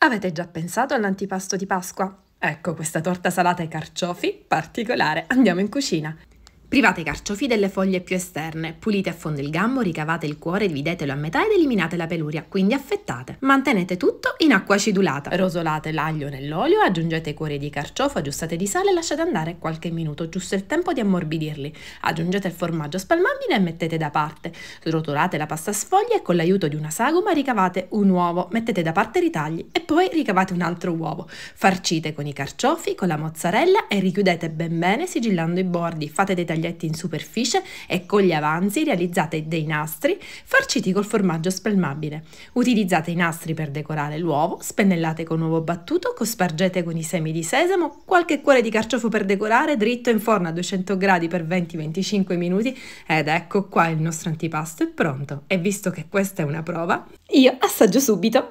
Avete già pensato all'antipasto di Pasqua? Ecco questa torta salata ai carciofi particolare. Andiamo in cucina. Private i carciofi delle foglie più esterne, pulite a fondo il gambo, ricavate il cuore, dividetelo a metà ed eliminate la peluria, quindi affettate. Mantenete tutto in acqua acidulata. Rosolate l'aglio nell'olio, aggiungete i cuori di carciofo, aggiustate di sale e lasciate andare qualche minuto, giusto il tempo di ammorbidirli. Aggiungete il formaggio spalmabile e mettete da parte. Srotolate la pasta sfoglia e con l'aiuto di una sagoma ricavate un uovo, mettete da parte i ritagli e poi ricavate un altro uovo. Farcite con i carciofi, con la mozzarella e richiudete ben bene sigillando i bordi. Fate dei tagli tagliette in superficie e con gli avanzi realizzate dei nastri farciti col formaggio spalmabile. Utilizzate i nastri per decorare l'uovo, spennellate con uovo battuto, cospargete con i semi di sesamo, qualche cuore di carciofo per decorare, dritto in forno a 200 gradi per 20-25 minuti ed ecco qua il nostro antipasto è pronto. E visto che questa è una prova, io assaggio subito!